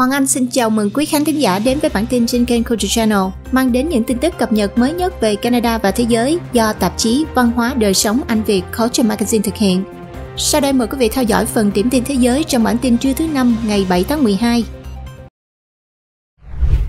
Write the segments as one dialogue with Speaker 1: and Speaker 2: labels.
Speaker 1: Hoàng Anh xin chào mừng quý khán thính giả đến với bản tin trên kênh Culture Channel, mang đến những tin tức cập nhật mới nhất về Canada và thế giới do tạp chí Văn hóa đời sống Anh Việt Culture Magazine thực hiện. Sau đây mời quý vị theo dõi phần điểm tin thế giới trong bản tin trưa thứ năm ngày 7 tháng 12.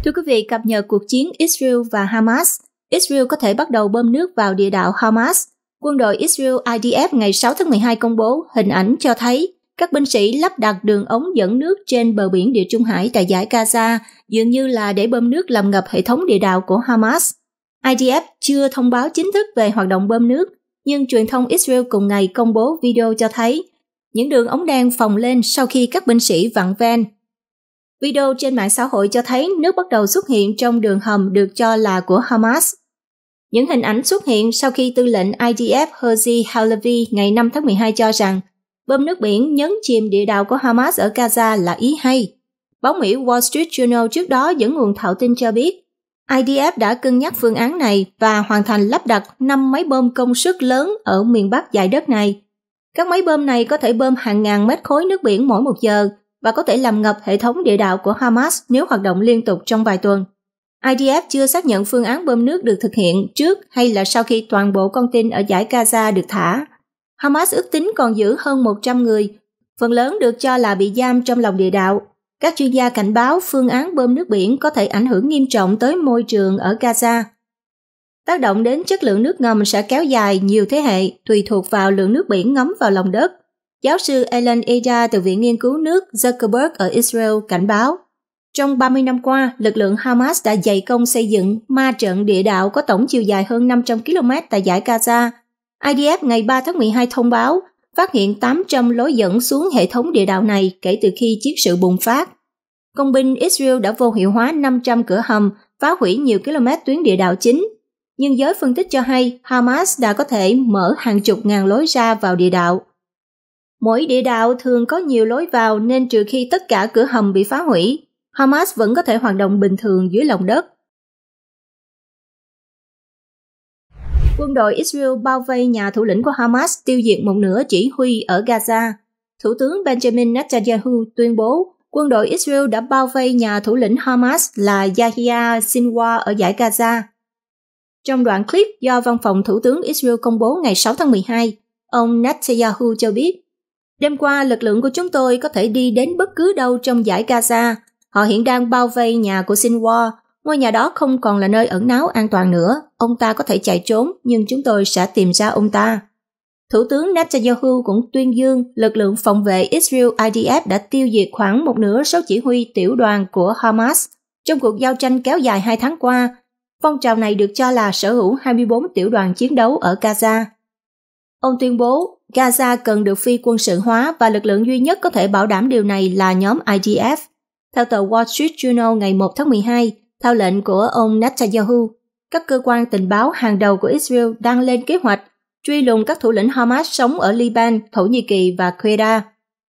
Speaker 1: Thưa quý vị, cập nhật cuộc chiến Israel và Hamas. Israel có thể bắt đầu bơm nước vào địa đạo Hamas. Quân đội Israel IDF ngày 6 tháng 12 công bố hình ảnh cho thấy các binh sĩ lắp đặt đường ống dẫn nước trên bờ biển Địa Trung Hải tại giải Gaza, dường như là để bơm nước làm ngập hệ thống địa đạo của Hamas. IDF chưa thông báo chính thức về hoạt động bơm nước, nhưng truyền thông Israel cùng ngày công bố video cho thấy những đường ống đen phồng lên sau khi các binh sĩ vặn ven. Video trên mạng xã hội cho thấy nước bắt đầu xuất hiện trong đường hầm được cho là của Hamas. Những hình ảnh xuất hiện sau khi tư lệnh IDF Herzi Halavi ngày 5 tháng 12 cho rằng Bơm nước biển nhấn chìm địa đạo của Hamas ở Gaza là ý hay. Báo Mỹ Wall Street Journal trước đó dẫn nguồn thạo tin cho biết, IDF đã cân nhắc phương án này và hoàn thành lắp đặt 5 máy bơm công suất lớn ở miền Bắc dải đất này. Các máy bơm này có thể bơm hàng ngàn mét khối nước biển mỗi một giờ và có thể làm ngập hệ thống địa đạo của Hamas nếu hoạt động liên tục trong vài tuần. IDF chưa xác nhận phương án bơm nước được thực hiện trước hay là sau khi toàn bộ con tin ở giải Gaza được thả. Hamas ước tính còn giữ hơn 100 người, phần lớn được cho là bị giam trong lòng địa đạo. Các chuyên gia cảnh báo phương án bơm nước biển có thể ảnh hưởng nghiêm trọng tới môi trường ở Gaza. Tác động đến chất lượng nước ngầm sẽ kéo dài nhiều thế hệ, tùy thuộc vào lượng nước biển ngấm vào lòng đất. Giáo sư Alan Eda từ Viện Nghiên cứu nước Zuckerberg ở Israel cảnh báo. Trong 30 năm qua, lực lượng Hamas đã dày công xây dựng ma trận địa đạo có tổng chiều dài hơn 500 km tại giải Gaza IDF ngày 3 tháng 12 thông báo phát hiện 800 lối dẫn xuống hệ thống địa đạo này kể từ khi chiến sự bùng phát. Công binh Israel đã vô hiệu hóa 500 cửa hầm, phá hủy nhiều km tuyến địa đạo chính. Nhưng giới phân tích cho hay Hamas đã có thể mở hàng chục ngàn lối ra vào địa đạo. Mỗi địa đạo thường có nhiều lối vào nên trừ khi tất cả cửa hầm bị phá hủy, Hamas vẫn có thể hoạt động bình thường dưới lòng đất. Quân đội Israel bao vây nhà thủ lĩnh của Hamas tiêu diệt một nửa chỉ huy ở Gaza. Thủ tướng Benjamin Netanyahu tuyên bố quân đội Israel đã bao vây nhà thủ lĩnh Hamas là Yahya Sinwar ở giải Gaza. Trong đoạn clip do văn phòng Thủ tướng Israel công bố ngày 6 tháng 12, ông Netanyahu cho biết, Đêm qua, lực lượng của chúng tôi có thể đi đến bất cứ đâu trong giải Gaza. Họ hiện đang bao vây nhà của Sinwar Ngôi nhà đó không còn là nơi ẩn náu an toàn nữa, ông ta có thể chạy trốn nhưng chúng tôi sẽ tìm ra ông ta. Thủ tướng Netanyahu cũng tuyên dương lực lượng phòng vệ Israel IDF đã tiêu diệt khoảng một nửa số chỉ huy tiểu đoàn của Hamas trong cuộc giao tranh kéo dài hai tháng qua. Phong trào này được cho là sở hữu 24 tiểu đoàn chiến đấu ở Gaza. Ông tuyên bố Gaza cần được phi quân sự hóa và lực lượng duy nhất có thể bảo đảm điều này là nhóm IDF. Theo tờ Wall Street Journal ngày 1 tháng 12, theo lệnh của ông Netanyahu, các cơ quan tình báo hàng đầu của Israel đang lên kế hoạch truy lùng các thủ lĩnh Hamas sống ở Liban, Thổ Nhĩ Kỳ và Quetta.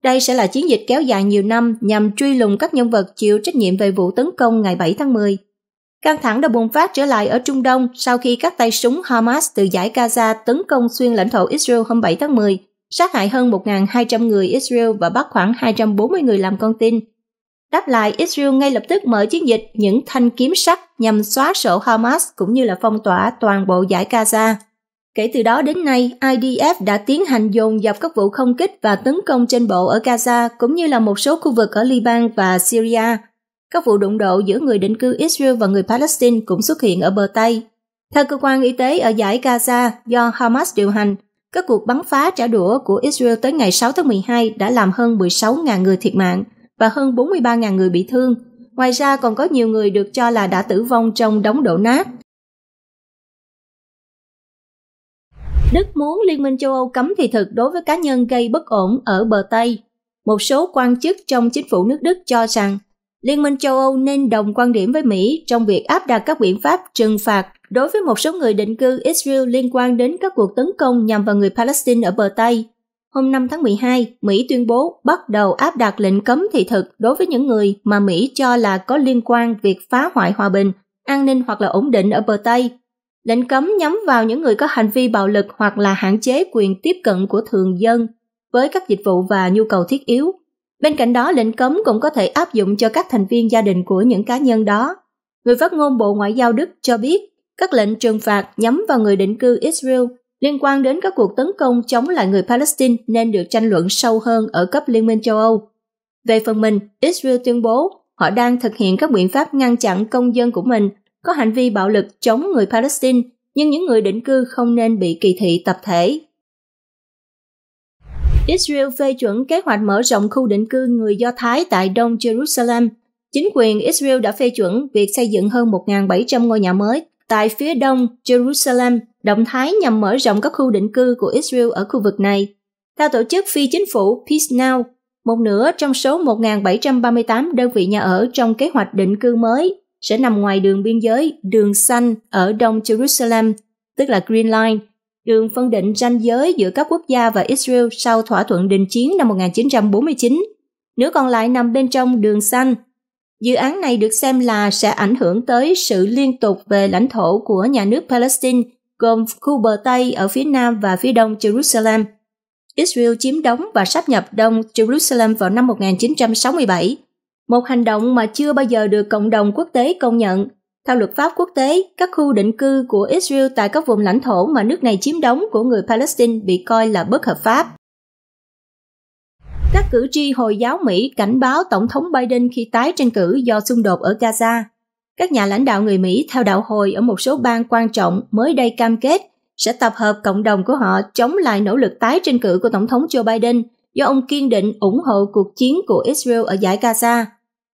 Speaker 1: Đây sẽ là chiến dịch kéo dài nhiều năm nhằm truy lùng các nhân vật chịu trách nhiệm về vụ tấn công ngày 7 tháng 10. Căng thẳng đã bùng phát trở lại ở Trung Đông sau khi các tay súng Hamas từ giải Gaza tấn công xuyên lãnh thổ Israel hôm 7 tháng 10, sát hại hơn 1.200 người Israel và bắt khoảng 240 người làm con tin – Đáp lại, Israel ngay lập tức mở chiến dịch những thanh kiếm sắt nhằm xóa sổ Hamas cũng như là phong tỏa toàn bộ giải Gaza. Kể từ đó đến nay, IDF đã tiến hành dồn dập các vụ không kích và tấn công trên bộ ở Gaza cũng như là một số khu vực ở Liban và Syria. Các vụ đụng độ giữa người định cư Israel và người Palestine cũng xuất hiện ở bờ Tây. Theo cơ quan y tế ở giải Gaza do Hamas điều hành, các cuộc bắn phá trả đũa của Israel tới ngày 6 tháng 12 đã làm hơn 16.000 người thiệt mạng – và hơn 43.000 người bị thương. Ngoài ra còn có nhiều người được cho là đã tử vong trong đống đổ nát. Đức muốn Liên minh châu Âu cấm thị thực đối với cá nhân gây bất ổn ở bờ Tây. Một số quan chức trong chính phủ nước Đức cho rằng Liên minh châu Âu nên đồng quan điểm với Mỹ trong việc áp đặt các biện pháp trừng phạt đối với một số người định cư Israel liên quan đến các cuộc tấn công nhằm vào người Palestine ở bờ Tây hôm 5 tháng 12, Mỹ tuyên bố bắt đầu áp đặt lệnh cấm thị thực đối với những người mà Mỹ cho là có liên quan việc phá hoại hòa bình, an ninh hoặc là ổn định ở bờ Tây. Lệnh cấm nhắm vào những người có hành vi bạo lực hoặc là hạn chế quyền tiếp cận của thường dân với các dịch vụ và nhu cầu thiết yếu. Bên cạnh đó, lệnh cấm cũng có thể áp dụng cho các thành viên gia đình của những cá nhân đó. Người phát ngôn Bộ Ngoại giao Đức cho biết, các lệnh trừng phạt nhắm vào người định cư Israel liên quan đến các cuộc tấn công chống lại người Palestine nên được tranh luận sâu hơn ở cấp Liên minh châu Âu. Về phần mình, Israel tuyên bố họ đang thực hiện các biện pháp ngăn chặn công dân của mình có hành vi bạo lực chống người Palestine, nhưng những người định cư không nên bị kỳ thị tập thể. Israel phê chuẩn kế hoạch mở rộng khu định cư người Do Thái tại Đông Jerusalem. Chính quyền Israel đã phê chuẩn việc xây dựng hơn 1.700 ngôi nhà mới tại phía đông Jerusalem động thái nhằm mở rộng các khu định cư của Israel ở khu vực này. Theo tổ chức phi chính phủ Peace Now, một nửa trong số 1.738 đơn vị nhà ở trong kế hoạch định cư mới sẽ nằm ngoài đường biên giới đường xanh ở đông Jerusalem, tức là Green Line, đường phân định ranh giới giữa các quốc gia và Israel sau thỏa thuận đình chiến năm 1949. Nửa còn lại nằm bên trong đường xanh. Dự án này được xem là sẽ ảnh hưởng tới sự liên tục về lãnh thổ của nhà nước Palestine gồm khu bờ Tây ở phía nam và phía đông Jerusalem. Israel chiếm đóng và sáp nhập đông Jerusalem vào năm 1967, một hành động mà chưa bao giờ được cộng đồng quốc tế công nhận. Theo luật pháp quốc tế, các khu định cư của Israel tại các vùng lãnh thổ mà nước này chiếm đóng của người Palestine bị coi là bất hợp pháp. Các cử tri Hồi giáo Mỹ cảnh báo Tổng thống Biden khi tái tranh cử do xung đột ở Gaza – các nhà lãnh đạo người Mỹ theo đạo hồi ở một số bang quan trọng mới đây cam kết sẽ tập hợp cộng đồng của họ chống lại nỗ lực tái tranh cử của Tổng thống Joe Biden do ông kiên định ủng hộ cuộc chiến của Israel ở giải Gaza.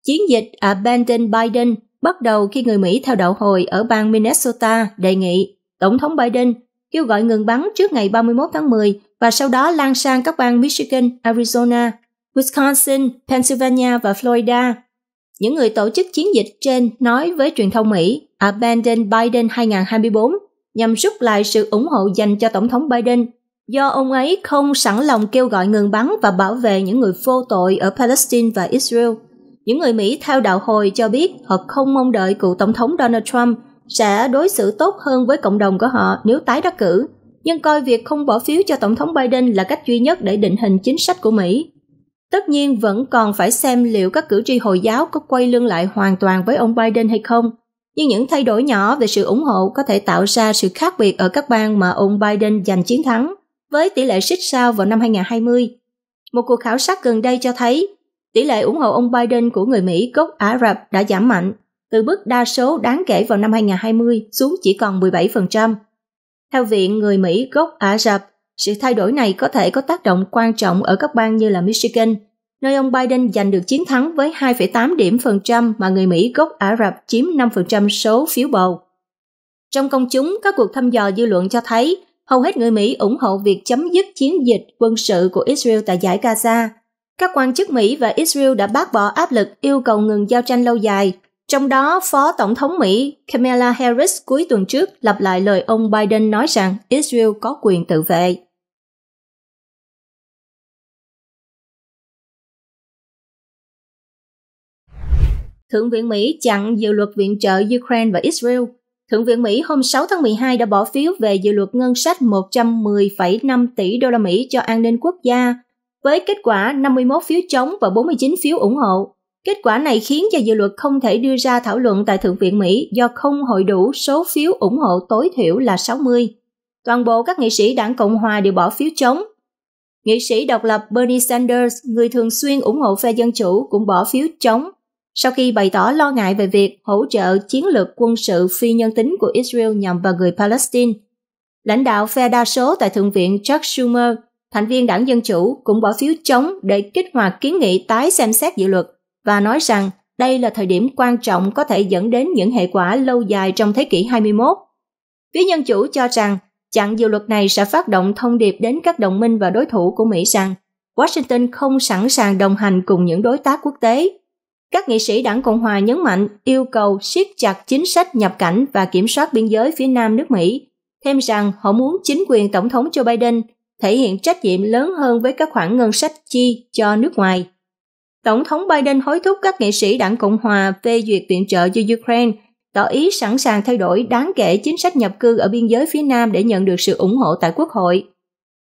Speaker 1: Chiến dịch Abandon Biden bắt đầu khi người Mỹ theo đạo hồi ở bang Minnesota đề nghị Tổng thống Biden kêu gọi ngừng bắn trước ngày 31 tháng 10 và sau đó lan sang các bang Michigan, Arizona, Wisconsin, Pennsylvania và Florida những người tổ chức chiến dịch trên nói với truyền thông Mỹ Abandon Biden 2024 nhằm rút lại sự ủng hộ dành cho Tổng thống Biden do ông ấy không sẵn lòng kêu gọi ngừng bắn và bảo vệ những người vô tội ở Palestine và Israel. Những người Mỹ theo đạo hồi cho biết họ không mong đợi cựu Tổng thống Donald Trump sẽ đối xử tốt hơn với cộng đồng của họ nếu tái đắc cử, nhưng coi việc không bỏ phiếu cho Tổng thống Biden là cách duy nhất để định hình chính sách của Mỹ. Tất nhiên vẫn còn phải xem liệu các cử tri Hồi giáo có quay lưng lại hoàn toàn với ông Biden hay không, nhưng những thay đổi nhỏ về sự ủng hộ có thể tạo ra sự khác biệt ở các bang mà ông Biden giành chiến thắng, với tỷ lệ xích sao vào năm 2020. Một cuộc khảo sát gần đây cho thấy tỷ lệ ủng hộ ông Biden của người Mỹ gốc Ả Rập đã giảm mạnh, từ mức đa số đáng kể vào năm 2020 xuống chỉ còn 17%. Theo Viện Người Mỹ gốc Ả Rập, sự thay đổi này có thể có tác động quan trọng ở các bang như là Michigan, nơi ông Biden giành được chiến thắng với 2,8 điểm phần trăm mà người Mỹ gốc Ả Rập chiếm 5% số phiếu bầu. Trong công chúng, các cuộc thăm dò dư luận cho thấy hầu hết người Mỹ ủng hộ việc chấm dứt chiến dịch quân sự của Israel tại giải Gaza. Các quan chức Mỹ và Israel đã bác bỏ áp lực yêu cầu ngừng giao tranh lâu dài, trong đó Phó Tổng thống Mỹ Kamala Harris cuối tuần trước lặp lại lời ông Biden nói rằng Israel có quyền tự vệ. Thượng viện Mỹ chặn dự luật viện trợ Ukraine và Israel. Thượng viện Mỹ hôm 6 tháng 12 đã bỏ phiếu về dự luật ngân sách 110,5 tỷ đô la Mỹ cho an ninh quốc gia, với kết quả 51 phiếu chống và 49 phiếu ủng hộ. Kết quả này khiến cho dự luật không thể đưa ra thảo luận tại Thượng viện Mỹ do không hội đủ số phiếu ủng hộ tối thiểu là 60. Toàn bộ các nghị sĩ đảng Cộng hòa đều bỏ phiếu chống. Nghị sĩ độc lập Bernie Sanders, người thường xuyên ủng hộ phe Dân Chủ, cũng bỏ phiếu chống sau khi bày tỏ lo ngại về việc hỗ trợ chiến lược quân sự phi nhân tính của Israel nhằm vào người Palestine. Lãnh đạo phe đa số tại Thượng viện Chuck Schumer, thành viên đảng Dân Chủ, cũng bỏ phiếu chống để kích hoạt kiến nghị tái xem xét dự luật và nói rằng đây là thời điểm quan trọng có thể dẫn đến những hệ quả lâu dài trong thế kỷ 21. Phía Dân Chủ cho rằng chặn dự luật này sẽ phát động thông điệp đến các đồng minh và đối thủ của Mỹ rằng Washington không sẵn sàng đồng hành cùng những đối tác quốc tế các nghị sĩ đảng Cộng hòa nhấn mạnh yêu cầu siết chặt chính sách nhập cảnh và kiểm soát biên giới phía nam nước Mỹ, thêm rằng họ muốn chính quyền Tổng thống Joe Biden thể hiện trách nhiệm lớn hơn với các khoản ngân sách chi cho nước ngoài. Tổng thống Biden hối thúc các nghị sĩ đảng Cộng hòa phê duyệt viện trợ cho Ukraine, tỏ ý sẵn sàng thay đổi đáng kể chính sách nhập cư ở biên giới phía Nam để nhận được sự ủng hộ tại Quốc hội.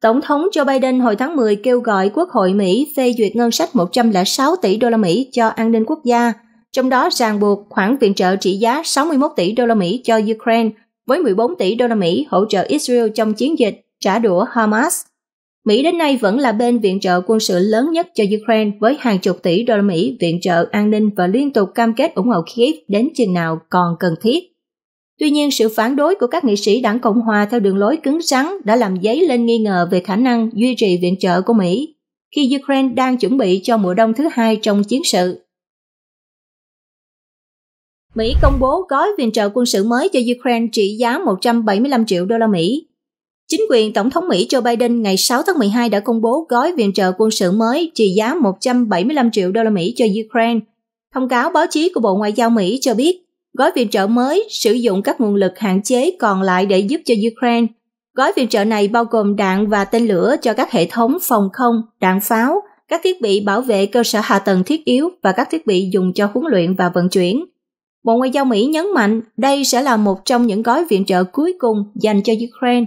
Speaker 1: Tổng thống Joe Biden hồi tháng 10 kêu gọi Quốc hội Mỹ phê duyệt ngân sách 106 tỷ đô la Mỹ cho an ninh quốc gia, trong đó ràng buộc khoản viện trợ trị giá 61 tỷ đô la Mỹ cho Ukraine với 14 tỷ đô la Mỹ hỗ trợ Israel trong chiến dịch trả đũa Hamas. Mỹ đến nay vẫn là bên viện trợ quân sự lớn nhất cho Ukraine với hàng chục tỷ đô la Mỹ viện trợ an ninh và liên tục cam kết ủng hộ Kiev đến chừng nào còn cần thiết. Tuy nhiên, sự phản đối của các nghị sĩ đảng Cộng hòa theo đường lối cứng rắn đã làm dấy lên nghi ngờ về khả năng duy trì viện trợ của Mỹ khi Ukraine đang chuẩn bị cho mùa đông thứ hai trong chiến sự. Mỹ công bố gói viện trợ quân sự mới cho Ukraine trị giá 175 triệu đô la Mỹ. Chính quyền Tổng thống Mỹ Joe Biden ngày 6 tháng 12 đã công bố gói viện trợ quân sự mới trị giá 175 triệu đô la Mỹ cho Ukraine. Thông cáo báo chí của Bộ Ngoại giao Mỹ cho biết Gói viện trợ mới sử dụng các nguồn lực hạn chế còn lại để giúp cho Ukraine. Gói viện trợ này bao gồm đạn và tên lửa cho các hệ thống phòng không, đạn pháo, các thiết bị bảo vệ cơ sở hạ tầng thiết yếu và các thiết bị dùng cho huấn luyện và vận chuyển. Bộ Ngoại giao Mỹ nhấn mạnh đây sẽ là một trong những gói viện trợ cuối cùng dành cho Ukraine.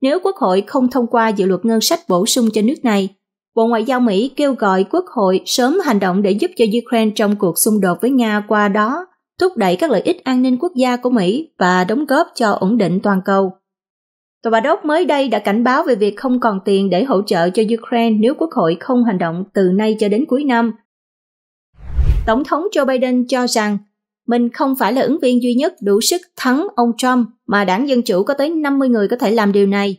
Speaker 1: Nếu Quốc hội không thông qua dự luật ngân sách bổ sung cho nước này, Bộ Ngoại giao Mỹ kêu gọi Quốc hội sớm hành động để giúp cho Ukraine trong cuộc xung đột với Nga qua đó thúc đẩy các lợi ích an ninh quốc gia của Mỹ và đóng góp cho ổn định toàn cầu. Tòa Bà Đốc mới đây đã cảnh báo về việc không còn tiền để hỗ trợ cho Ukraine nếu Quốc hội không hành động từ nay cho đến cuối năm. Tổng thống Joe Biden cho rằng mình không phải là ứng viên duy nhất đủ sức thắng ông Trump mà đảng Dân Chủ có tới 50 người có thể làm điều này.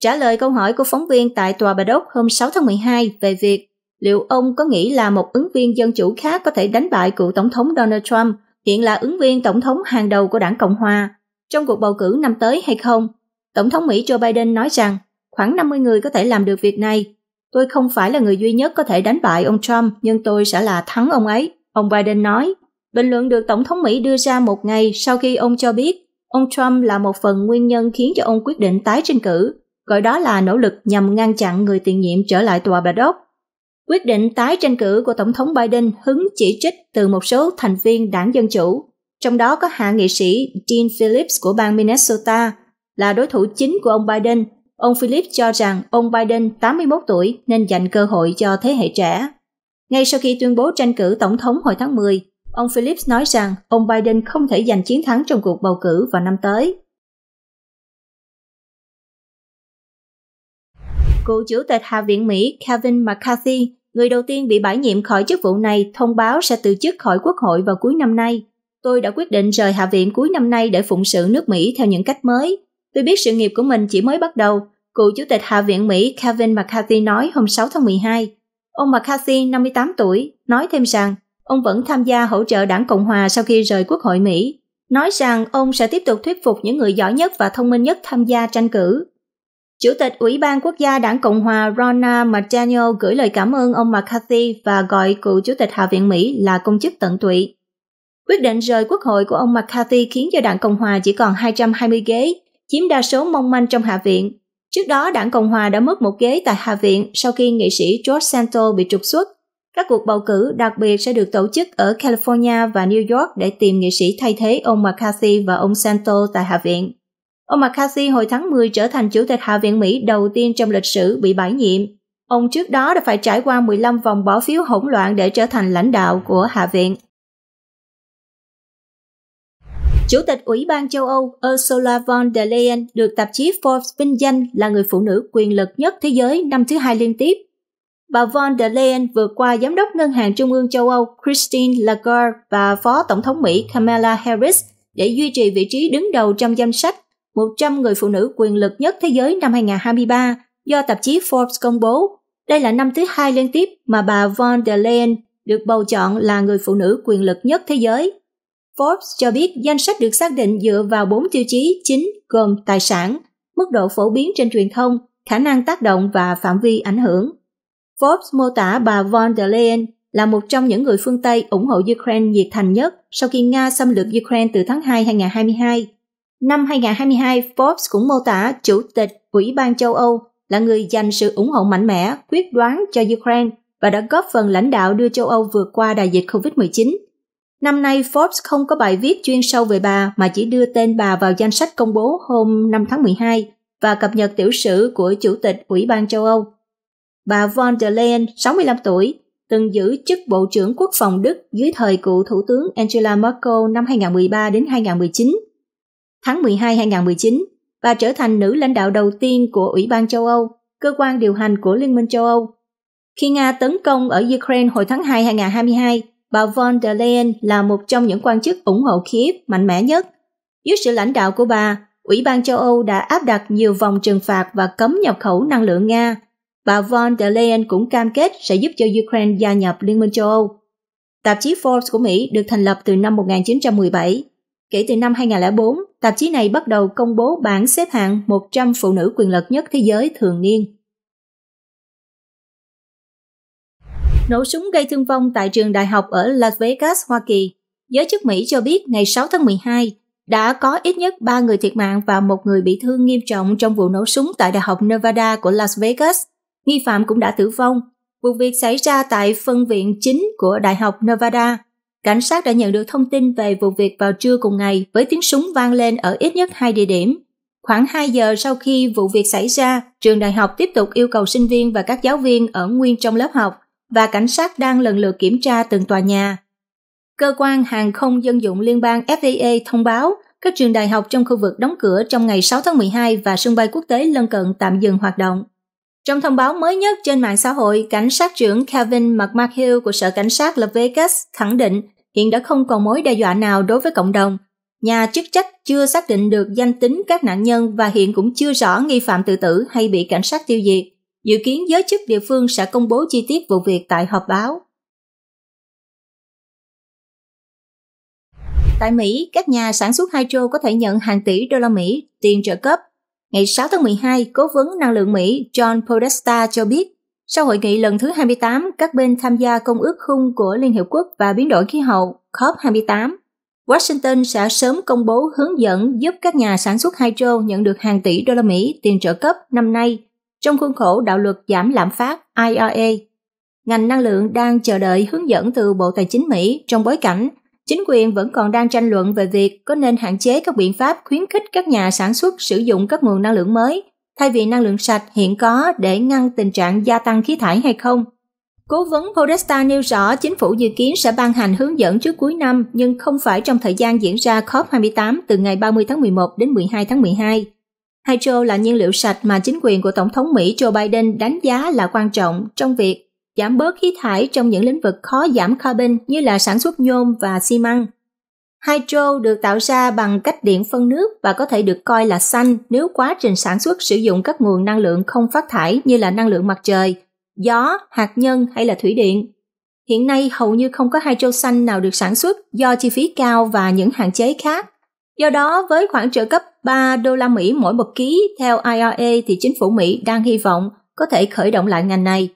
Speaker 1: Trả lời câu hỏi của phóng viên tại Tòa Bà Đốc hôm 6 tháng 12 về việc liệu ông có nghĩ là một ứng viên Dân Chủ khác có thể đánh bại cựu Tổng thống Donald Trump – hiện là ứng viên tổng thống hàng đầu của đảng Cộng Hòa trong cuộc bầu cử năm tới hay không. Tổng thống Mỹ Joe Biden nói rằng khoảng 50 người có thể làm được việc này. Tôi không phải là người duy nhất có thể đánh bại ông Trump, nhưng tôi sẽ là thắng ông ấy, ông Biden nói. Bình luận được Tổng thống Mỹ đưa ra một ngày sau khi ông cho biết ông Trump là một phần nguyên nhân khiến cho ông quyết định tái tranh cử, gọi đó là nỗ lực nhằm ngăn chặn người tiền nhiệm trở lại tòa bạch ốc. Quyết định tái tranh cử của Tổng thống Biden hứng chỉ trích từ một số thành viên đảng Dân Chủ, trong đó có hạ nghị sĩ Dean Phillips của bang Minnesota, là đối thủ chính của ông Biden. Ông Phillips cho rằng ông Biden 81 tuổi nên dành cơ hội cho thế hệ trẻ. Ngay sau khi tuyên bố tranh cử tổng thống hồi tháng 10, ông Phillips nói rằng ông Biden không thể giành chiến thắng trong cuộc bầu cử vào năm tới. Cựu chủ tịch Hạ viện Mỹ Kevin McCarthy, người đầu tiên bị bãi nhiệm khỏi chức vụ này, thông báo sẽ từ chức khỏi Quốc hội vào cuối năm nay. Tôi đã quyết định rời Hạ viện cuối năm nay để phụng sự nước Mỹ theo những cách mới. Tôi biết sự nghiệp của mình chỉ mới bắt đầu, cựu chủ tịch Hạ viện Mỹ Kevin McCarthy nói hôm 6 tháng 12. Ông McCarthy, 58 tuổi, nói thêm rằng ông vẫn tham gia hỗ trợ đảng Cộng Hòa sau khi rời Quốc hội Mỹ, nói rằng ông sẽ tiếp tục thuyết phục những người giỏi nhất và thông minh nhất tham gia tranh cử. Chủ tịch Ủy ban Quốc gia Đảng Cộng hòa Ronna McDaniel gửi lời cảm ơn ông McCarthy và gọi cựu Chủ tịch Hạ viện Mỹ là công chức tận tụy. Quyết định rời Quốc hội của ông McCarthy khiến cho Đảng Cộng hòa chỉ còn 220 ghế, chiếm đa số mong manh trong Hạ viện. Trước đó, Đảng Cộng hòa đã mất một ghế tại Hạ viện sau khi nghị sĩ George Santos bị trục xuất. Các cuộc bầu cử đặc biệt sẽ được tổ chức ở California và New York để tìm nghị sĩ thay thế ông McCarthy và ông Santos tại Hạ viện. Ông McCarthy hồi tháng 10 trở thành Chủ tịch Hạ viện Mỹ đầu tiên trong lịch sử bị bãi nhiệm. Ông trước đó đã phải trải qua 15 vòng bỏ phiếu hỗn loạn để trở thành lãnh đạo của Hạ viện. Chủ tịch Ủy ban châu Âu Ursula von der Leyen được tạp chí Forbes vinh danh là người phụ nữ quyền lực nhất thế giới năm thứ hai liên tiếp. Bà von der Leyen vượt qua Giám đốc Ngân hàng Trung ương châu Âu Christine Lagarde và Phó Tổng thống Mỹ Kamala Harris để duy trì vị trí đứng đầu trong danh sách 100 người phụ nữ quyền lực nhất thế giới năm 2023 do tạp chí Forbes công bố. Đây là năm thứ hai liên tiếp mà bà von der Leyen được bầu chọn là người phụ nữ quyền lực nhất thế giới. Forbes cho biết danh sách được xác định dựa vào 4 tiêu chí chính gồm tài sản, mức độ phổ biến trên truyền thông, khả năng tác động và phạm vi ảnh hưởng. Forbes mô tả bà von der Leyen là một trong những người phương Tây ủng hộ Ukraine nhiệt thành nhất sau khi Nga xâm lược Ukraine từ tháng 2 2022. Năm 2022, Forbes cũng mô tả Chủ tịch Ủy ban châu Âu là người dành sự ủng hộ mạnh mẽ, quyết đoán cho Ukraine và đã góp phần lãnh đạo đưa châu Âu vượt qua đại dịch COVID-19. Năm nay, Forbes không có bài viết chuyên sâu về bà mà chỉ đưa tên bà vào danh sách công bố hôm 5 tháng 12 và cập nhật tiểu sử của Chủ tịch Ủy ban châu Âu. Bà von der Leyen, 65 tuổi, từng giữ chức Bộ trưởng Quốc phòng Đức dưới thời cựu Thủ tướng Angela Merkel năm 2013 đến 2019 Tháng 12 2019, và trở thành nữ lãnh đạo đầu tiên của Ủy ban châu Âu, cơ quan điều hành của Liên minh châu Âu. Khi Nga tấn công ở Ukraine hồi tháng 2 2022, bà von der Leyen là một trong những quan chức ủng hộ Kiev mạnh mẽ nhất. Dưới sự lãnh đạo của bà, Ủy ban châu Âu đã áp đặt nhiều vòng trừng phạt và cấm nhập khẩu năng lượng Nga. Bà von der Leyen cũng cam kết sẽ giúp cho Ukraine gia nhập Liên minh châu Âu. Tạp chí Forbes của Mỹ được thành lập từ năm 1917 Kể từ năm 2004, tạp chí này bắt đầu công bố bảng xếp hạng 100 phụ nữ quyền lực nhất thế giới thường niên. Nổ súng gây thương vong tại trường đại học ở Las Vegas, Hoa Kỳ. Giới chức Mỹ cho biết ngày 6 tháng 12 đã có ít nhất 3 người thiệt mạng và một người bị thương nghiêm trọng trong vụ nổ súng tại Đại học Nevada của Las Vegas. Nghi phạm cũng đã tử vong. Vụ việc xảy ra tại phân viện chính của Đại học Nevada Cảnh sát đã nhận được thông tin về vụ việc vào trưa cùng ngày với tiếng súng vang lên ở ít nhất hai địa điểm. Khoảng 2 giờ sau khi vụ việc xảy ra, trường đại học tiếp tục yêu cầu sinh viên và các giáo viên ở nguyên trong lớp học và cảnh sát đang lần lượt kiểm tra từng tòa nhà. Cơ quan hàng không dân dụng liên bang FAA thông báo các trường đại học trong khu vực đóng cửa trong ngày 6 tháng 12 và sân bay quốc tế lân cận tạm dừng hoạt động. Trong thông báo mới nhất trên mạng xã hội, cảnh sát trưởng Kevin McMahill của Sở Cảnh sát Las Vegas khẳng định hiện đã không còn mối đe dọa nào đối với cộng đồng. Nhà chức trách chưa xác định được danh tính các nạn nhân và hiện cũng chưa rõ nghi phạm tự tử hay bị cảnh sát tiêu diệt. Dự kiến giới chức địa phương sẽ công bố chi tiết vụ việc tại họp báo. Tại Mỹ, các nhà sản xuất hydro có thể nhận hàng tỷ đô la Mỹ tiền trợ cấp. Ngày 6 tháng 12, Cố vấn Năng lượng Mỹ John Podesta cho biết sau hội nghị lần thứ 28, các bên tham gia Công ước Khung của Liên Hiệp Quốc và Biến đổi Khí hậu COP28, Washington sẽ sớm công bố hướng dẫn giúp các nhà sản xuất hydro nhận được hàng tỷ đô la Mỹ tiền trợ cấp năm nay trong khuôn khổ đạo luật giảm lạm phát IRA. Ngành năng lượng đang chờ đợi hướng dẫn từ Bộ Tài chính Mỹ trong bối cảnh chính quyền vẫn còn đang tranh luận về việc có nên hạn chế các biện pháp khuyến khích các nhà sản xuất sử dụng các nguồn năng lượng mới thay vì năng lượng sạch hiện có để ngăn tình trạng gia tăng khí thải hay không. Cố vấn Podesta nêu rõ chính phủ dự kiến sẽ ban hành hướng dẫn trước cuối năm nhưng không phải trong thời gian diễn ra COP28 từ ngày 30 tháng 11 đến 12 tháng 12. Hydro là nhiên liệu sạch mà chính quyền của Tổng thống Mỹ Joe Biden đánh giá là quan trọng trong việc giảm bớt khí thải trong những lĩnh vực khó giảm carbon như là sản xuất nhôm và xi măng. Hydro được tạo ra bằng cách điện phân nước và có thể được coi là xanh nếu quá trình sản xuất sử dụng các nguồn năng lượng không phát thải như là năng lượng mặt trời, gió, hạt nhân hay là thủy điện. Hiện nay hầu như không có hydro xanh nào được sản xuất do chi phí cao và những hạn chế khác. Do đó, với khoản trợ cấp 3 đô la Mỹ mỗi một ký theo IRA thì chính phủ Mỹ đang hy vọng có thể khởi động lại ngành này.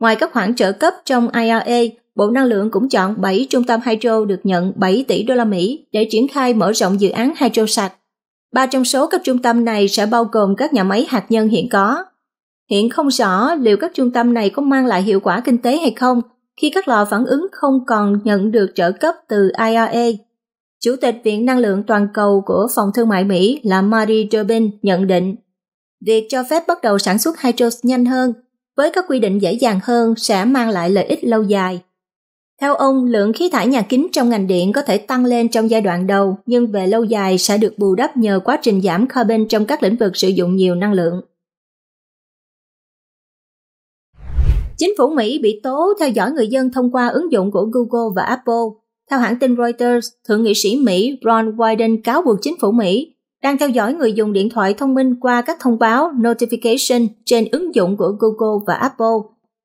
Speaker 1: Ngoài các khoản trợ cấp trong IRA, Bộ Năng lượng cũng chọn 7 trung tâm hydro được nhận 7 tỷ đô la Mỹ để triển khai mở rộng dự án hydro sạch. Ba trong số các trung tâm này sẽ bao gồm các nhà máy hạt nhân hiện có. Hiện không rõ liệu các trung tâm này có mang lại hiệu quả kinh tế hay không khi các lò phản ứng không còn nhận được trợ cấp từ IRA. Chủ tịch Viện Năng lượng Toàn cầu của Phòng Thương mại Mỹ là Mary Durbin nhận định, việc cho phép bắt đầu sản xuất hydro nhanh hơn với các quy định dễ dàng hơn sẽ mang lại lợi ích lâu dài theo ông, lượng khí thải nhà kính trong ngành điện có thể tăng lên trong giai đoạn đầu, nhưng về lâu dài sẽ được bù đắp nhờ quá trình giảm carbon trong các lĩnh vực sử dụng nhiều năng lượng. Chính phủ Mỹ bị tố theo dõi người dân thông qua ứng dụng của Google và Apple. Theo hãng tin Reuters, Thượng nghị sĩ Mỹ Ron Wyden cáo buộc chính phủ Mỹ đang theo dõi người dùng điện thoại thông minh qua các thông báo notification trên ứng dụng của Google và Apple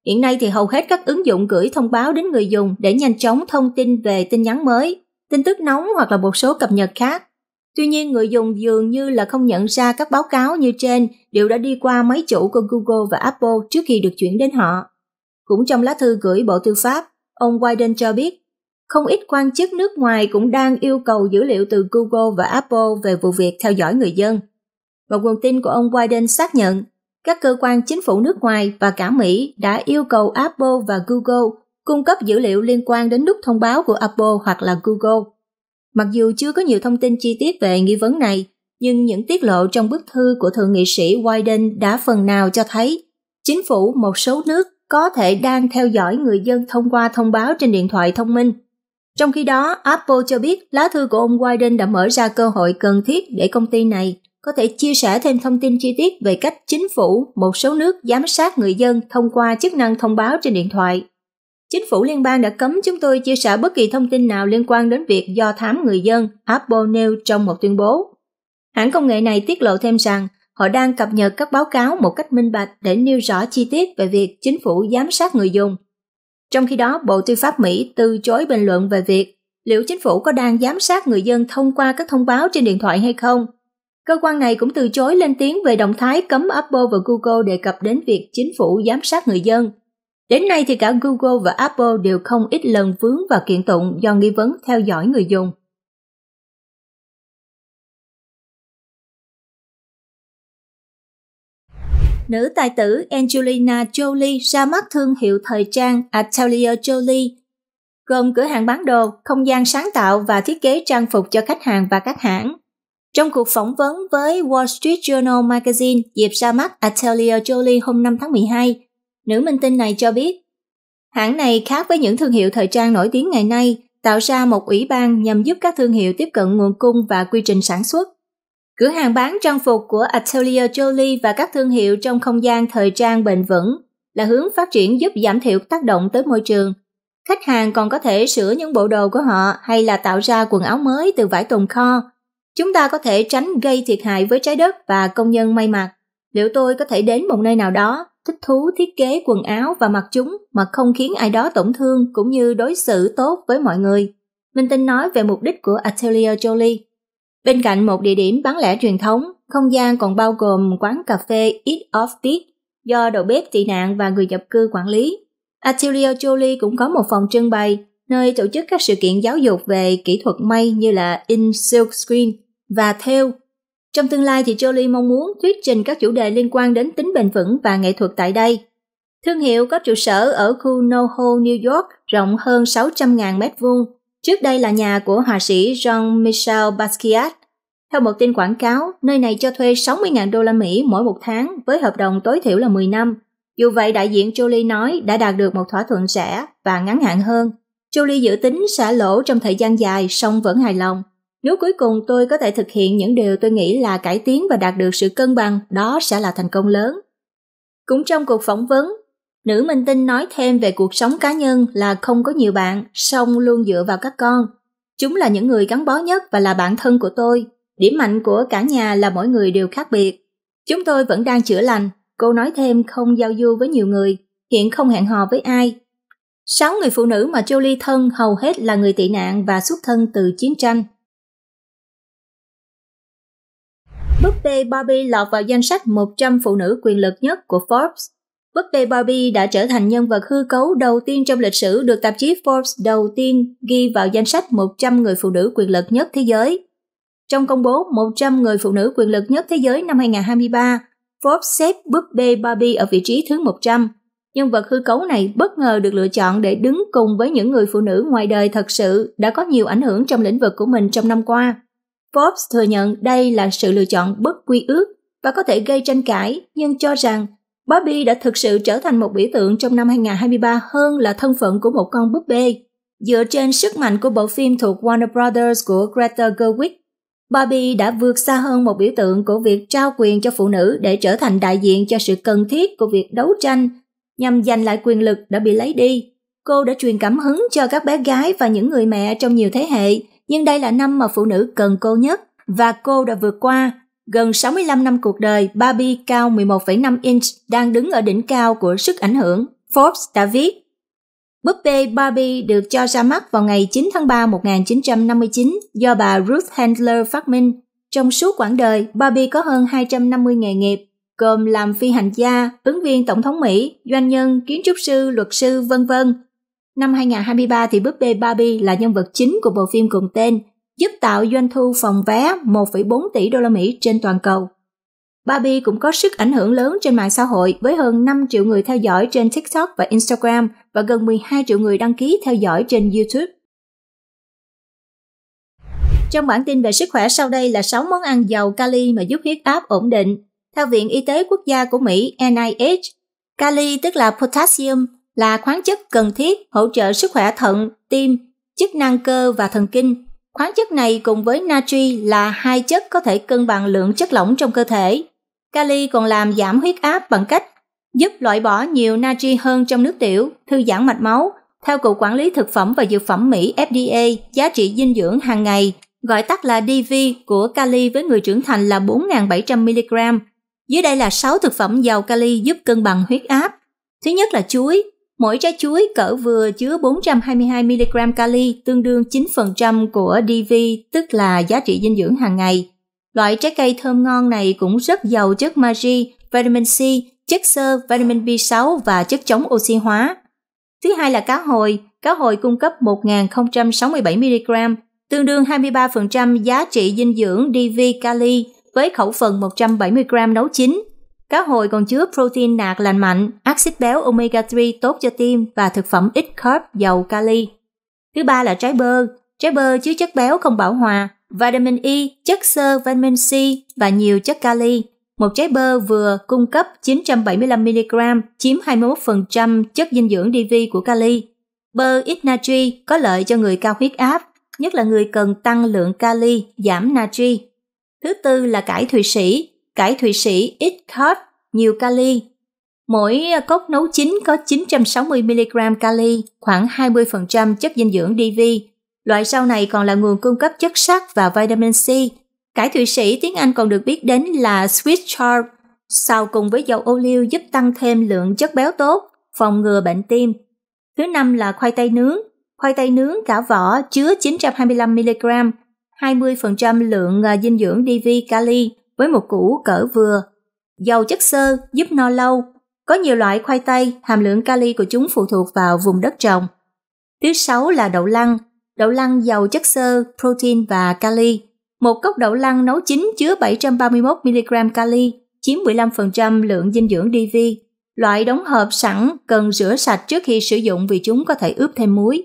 Speaker 1: Hiện nay thì hầu hết các ứng dụng gửi thông báo đến người dùng để nhanh chóng thông tin về tin nhắn mới, tin tức nóng hoặc là một số cập nhật khác. Tuy nhiên, người dùng dường như là không nhận ra các báo cáo như trên đều đã đi qua máy chủ của Google và Apple trước khi được chuyển đến họ. Cũng trong lá thư gửi Bộ Tư pháp, ông Wyden cho biết, không ít quan chức nước ngoài cũng đang yêu cầu dữ liệu từ Google và Apple về vụ việc theo dõi người dân. Một nguồn tin của ông Wyden xác nhận, các cơ quan chính phủ nước ngoài và cả Mỹ đã yêu cầu Apple và Google cung cấp dữ liệu liên quan đến nút thông báo của Apple hoặc là Google. Mặc dù chưa có nhiều thông tin chi tiết về nghi vấn này, nhưng những tiết lộ trong bức thư của thượng nghị sĩ Wyden đã phần nào cho thấy chính phủ một số nước có thể đang theo dõi người dân thông qua thông báo trên điện thoại thông minh. Trong khi đó, Apple cho biết lá thư của ông Wyden đã mở ra cơ hội cần thiết để công ty này có thể chia sẻ thêm thông tin chi tiết về cách chính phủ một số nước giám sát người dân thông qua chức năng thông báo trên điện thoại. Chính phủ liên bang đã cấm chúng tôi chia sẻ bất kỳ thông tin nào liên quan đến việc do thám người dân, Apple nêu trong một tuyên bố. Hãng công nghệ này tiết lộ thêm rằng họ đang cập nhật các báo cáo một cách minh bạch để nêu rõ chi tiết về việc chính phủ giám sát người dùng. Trong khi đó, Bộ Tư pháp Mỹ từ chối bình luận về việc liệu chính phủ có đang giám sát người dân thông qua các thông báo trên điện thoại hay không Cơ quan này cũng từ chối lên tiếng về động thái cấm Apple và Google đề cập đến việc chính phủ giám sát người dân. Đến nay thì cả Google và Apple đều không ít lần vướng vào kiện tụng do nghi vấn theo dõi người dùng. Nữ tài tử Angelina Jolie ra mắt thương hiệu thời trang Atelier Jolie, gồm cửa hàng bán đồ, không gian sáng tạo và thiết kế trang phục cho khách hàng và các hãng. Trong cuộc phỏng vấn với Wall Street Journal Magazine dịp ra mắt Atelier Jolie hôm 5 tháng 12, nữ minh tinh này cho biết, hãng này khác với những thương hiệu thời trang nổi tiếng ngày nay, tạo ra một ủy ban nhằm giúp các thương hiệu tiếp cận nguồn cung và quy trình sản xuất. Cửa hàng bán trang phục của Atelier Jolie và các thương hiệu trong không gian thời trang bền vững là hướng phát triển giúp giảm thiểu tác động tới môi trường. Khách hàng còn có thể sửa những bộ đồ của họ hay là tạo ra quần áo mới từ vải tồn kho Chúng ta có thể tránh gây thiệt hại với trái đất và công nhân may mặc. Liệu tôi có thể đến một nơi nào đó, thích thú thiết kế quần áo và mặc chúng mà không khiến ai đó tổn thương cũng như đối xử tốt với mọi người? Minh Tinh nói về mục đích của Atelier Jolie. Bên cạnh một địa điểm bán lẻ truyền thống, không gian còn bao gồm quán cà phê Eat Off Beat do đầu bếp tị nạn và người nhập cư quản lý. Atelier Jolie cũng có một phòng trưng bày nơi tổ chức các sự kiện giáo dục về kỹ thuật may như là in silk screen và thêu. Trong tương lai thì Jolie mong muốn thuyết trình các chủ đề liên quan đến tính bền vững và nghệ thuật tại đây. Thương hiệu có trụ sở ở khu NoHo, New York, rộng hơn 600.000 m2. Trước đây là nhà của họa sĩ Jean-Michel Basquiat. Theo một tin quảng cáo, nơi này cho thuê 60.000 đô la Mỹ mỗi một tháng với hợp đồng tối thiểu là 10 năm. Dù vậy, đại diện Jolie nói đã đạt được một thỏa thuận rẻ và ngắn hạn hơn Jolie dự tính sẽ lỗ trong thời gian dài song vẫn hài lòng. Nếu cuối cùng tôi có thể thực hiện những điều tôi nghĩ là cải tiến và đạt được sự cân bằng, đó sẽ là thành công lớn. Cũng trong cuộc phỏng vấn, nữ minh tinh nói thêm về cuộc sống cá nhân là không có nhiều bạn, song luôn dựa vào các con. Chúng là những người gắn bó nhất và là bạn thân của tôi. Điểm mạnh của cả nhà là mỗi người đều khác biệt. Chúng tôi vẫn đang chữa lành, cô nói thêm không giao du với nhiều người, hiện không hẹn hò với ai, Sáu người phụ nữ mà Jolie thân hầu hết là người tị nạn và xuất thân từ chiến tranh. Búp bê Barbie lọt vào danh sách 100 phụ nữ quyền lực nhất của Forbes. Búp bê Barbie đã trở thành nhân vật hư cấu đầu tiên trong lịch sử được tạp chí Forbes đầu tiên ghi vào danh sách 100 người phụ nữ quyền lực nhất thế giới. Trong công bố 100 người phụ nữ quyền lực nhất thế giới năm 2023, Forbes xếp búp bê Barbie ở vị trí thứ 100 Nhân vật hư cấu này bất ngờ được lựa chọn để đứng cùng với những người phụ nữ ngoài đời thật sự đã có nhiều ảnh hưởng trong lĩnh vực của mình trong năm qua. Forbes thừa nhận đây là sự lựa chọn bất quy ước và có thể gây tranh cãi, nhưng cho rằng Barbie đã thực sự trở thành một biểu tượng trong năm 2023 hơn là thân phận của một con búp bê. Dựa trên sức mạnh của bộ phim thuộc Warner Brothers của Greta Gerwig, Barbie đã vượt xa hơn một biểu tượng của việc trao quyền cho phụ nữ để trở thành đại diện cho sự cần thiết của việc đấu tranh nhằm giành lại quyền lực đã bị lấy đi. Cô đã truyền cảm hứng cho các bé gái và những người mẹ trong nhiều thế hệ, nhưng đây là năm mà phụ nữ cần cô nhất và cô đã vượt qua. Gần 65 năm cuộc đời, Barbie cao 11,5 inch đang đứng ở đỉnh cao của sức ảnh hưởng. Forbes đã viết, Búp bê Barbie được cho ra mắt vào ngày 9 tháng 3 1959 do bà Ruth Handler phát minh. Trong suốt quãng đời, Barbie có hơn 250 nghề nghiệp, gồm làm phi hành gia, ứng viên tổng thống Mỹ, doanh nhân, kiến trúc sư, luật sư, vân vân. Năm 2023 thì búp bê Barbie là nhân vật chính của bộ phim cùng tên, giúp tạo doanh thu phòng vé 1,4 tỷ đô la Mỹ trên toàn cầu. Barbie cũng có sức ảnh hưởng lớn trên mạng xã hội với hơn 5 triệu người theo dõi trên TikTok và Instagram và gần 12 triệu người đăng ký theo dõi trên YouTube. Trong bản tin về sức khỏe sau đây là 6 món ăn giàu kali mà giúp huyết áp ổn định. Theo Viện Y tế Quốc gia của Mỹ NIH, kali tức là potassium là khoáng chất cần thiết hỗ trợ sức khỏe thận, tim, chức năng cơ và thần kinh. Khoáng chất này cùng với natri là hai chất có thể cân bằng lượng chất lỏng trong cơ thể. Kali còn làm giảm huyết áp bằng cách giúp loại bỏ nhiều natri hơn trong nước tiểu, thư giãn mạch máu. Theo Cục Quản lý Thực phẩm và Dược phẩm Mỹ FDA, giá trị dinh dưỡng hàng ngày, gọi tắt là DV của kali với người trưởng thành là 4.700mg, dưới đây là 6 thực phẩm giàu kali giúp cân bằng huyết áp. Thứ nhất là chuối. Mỗi trái chuối cỡ vừa chứa 422mg kali, tương đương 9% của DV, tức là giá trị dinh dưỡng hàng ngày. Loại trái cây thơm ngon này cũng rất giàu chất magie, vitamin C, chất xơ, vitamin B6 và chất chống oxy hóa. Thứ hai là cá hồi. Cá hồi cung cấp 1.067mg, tương đương 23% giá trị dinh dưỡng DV kali với khẩu phần 170 g nấu chín. Cá hồi còn chứa protein nạc lành mạnh, axit béo omega 3 tốt cho tim và thực phẩm ít carb, giàu kali. Thứ ba là trái bơ. Trái bơ chứa chất béo không bảo hòa, vitamin E, chất xơ, vitamin C và nhiều chất kali. Một trái bơ vừa cung cấp 975mg, chiếm 21% chất dinh dưỡng DV của kali. Bơ ít natri có lợi cho người cao huyết áp, nhất là người cần tăng lượng kali, giảm natri. Thứ tư là cải Thụy Sĩ, cải Thụy Sĩ ít carb, nhiều kali. Mỗi ờ, cốc nấu chín có 960mg kali, khoảng 20% chất dinh dưỡng DV. Loại rau này còn là nguồn cung cấp chất sắt và vitamin C. Cải Thụy Sĩ tiếng Anh còn được biết đến là Swiss chard, sau cùng với dầu ô liu giúp tăng thêm lượng chất béo tốt, phòng ngừa bệnh tim. Thứ năm là khoai tây nướng. Khoai tây nướng cả vỏ chứa 925mg, 20% lượng à, dinh dưỡng DV kali với một củ cỡ vừa. Dầu chất xơ giúp no lâu. Có nhiều loại khoai tây, hàm lượng kali của chúng phụ thuộc vào vùng đất trồng. Thứ sáu là đậu lăng. Đậu lăng giàu chất xơ, protein và kali. Một cốc đậu lăng nấu chín chứa 731mg kali, chiếm 15% lượng dinh dưỡng DV. Loại đóng hộp sẵn cần rửa sạch trước khi sử dụng vì chúng có thể ướp thêm muối.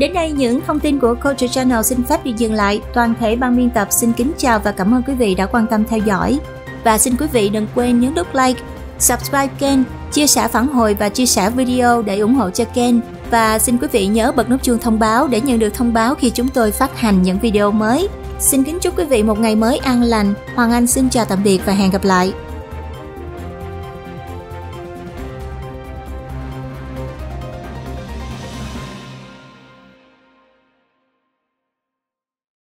Speaker 1: Đến đây những thông tin của Culture Channel xin phép được dừng lại. Toàn thể ban biên tập xin kính chào và cảm ơn quý vị đã quan tâm theo dõi. Và xin quý vị đừng quên nhấn nút like, subscribe kênh, chia sẻ phản hồi và chia sẻ video để ủng hộ cho kênh. Và xin quý vị nhớ bật nút chuông thông báo để nhận được thông báo khi chúng tôi phát hành những video mới. Xin kính chúc quý vị một ngày mới an lành. Hoàng Anh xin chào tạm biệt và hẹn gặp lại.